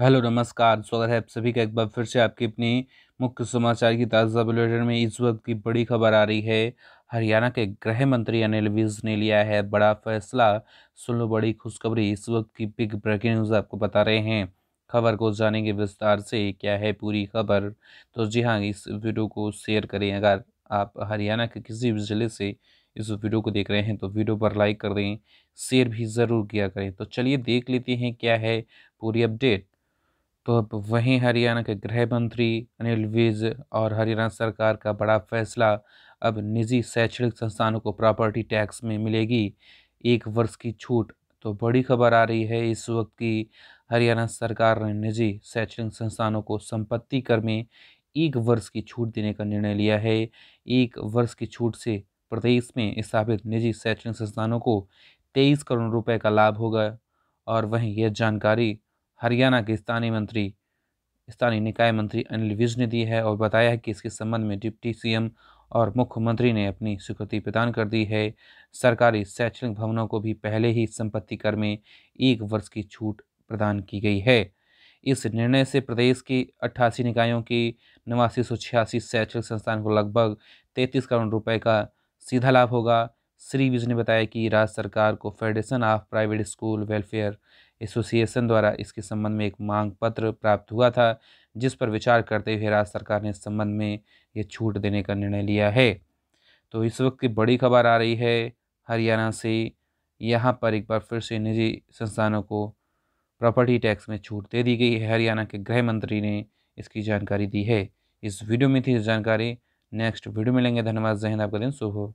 hello नमस्कार स्वागत है आप सभी का एक बार फिर से आपकी अपनी मुख्य समाचार की ताज़ा बुलेटिन में इस वक्त की बड़ी खबर आ रही है हरियाणा के गृह मंत्री अनिल विज ने लिया है बड़ा फैसला सुन लो बड़ी खुशखबरी इस वक्त की बिग ब्रेकिंग न्यूज़ आपको बता रहे हैं खबर को जानेंगे विस्तार से क्या है पूरी खबर तो जी हाँ इस वीडियो को शेयर करें अगर आप हरियाणा के किसी भी ज़िले से इस वीडियो को देख रहे हैं तो वीडियो पर लाइक कर दें शेयर भी ज़रूर किया करें तो चलिए देख लेते हैं क्या है पूरी अपडेट तो अब वहीं हरियाणा के गृह मंत्री अनिल विज और हरियाणा सरकार का बड़ा फैसला अब निजी शैक्षणिक संस्थानों को प्रॉपर्टी टैक्स में मिलेगी एक वर्ष की छूट तो बड़ी खबर आ रही है इस वक्त की हरियाणा सरकार ने निजी शैक्षणिक संस्थानों को संपत्ति कर में एक वर्ष की छूट देने का निर्णय लिया है एक वर्ष की छूट से प्रदेश में स्थापित निजी शैक्षणिक संस्थानों को तेईस करोड़ रुपए का लाभ होगा और वहीं यह जानकारी हरियाणा के स्थानीय मंत्री स्थानीय निकाय मंत्री अनिल विज ने दी है और बताया है कि इसके संबंध में डिप्टी सीएम और मुख्यमंत्री ने अपनी स्वीकृति प्रदान कर दी है सरकारी शैक्षणिक भवनों को भी पहले ही संपत्ति कर में एक वर्ष की छूट प्रदान की गई है इस निर्णय से प्रदेश की अट्ठासी निकायों की नवासी सौ छियासी शैक्षणिक संस्थान को लगभग तैंतीस करोड़ रुपए का सीधा लाभ होगा श्री विज ने बताया कि राज्य सरकार को federation of private school welfare association द्वारा इसके संबंध में एक मांग पत्र प्राप्त हुआ था जिस पर विचार करते हुए राज्य सरकार ने इस संबंध में ये छूट देने का निर्णय लिया है तो इस वक्त की बड़ी खबर आ रही है हरियाणा से यहाँ पर एक बार फिर से निजी संस्थानों को प्रॉपर्टी टैक्स में छूट दे दी गई है हरियाणा के गृह मंत्री ने इसकी जानकारी दी है इस वीडियो में थी जानकारी नेक्स्ट वीडियो में लेंगे धन्यवाद जहन आपका दिन शुभ हो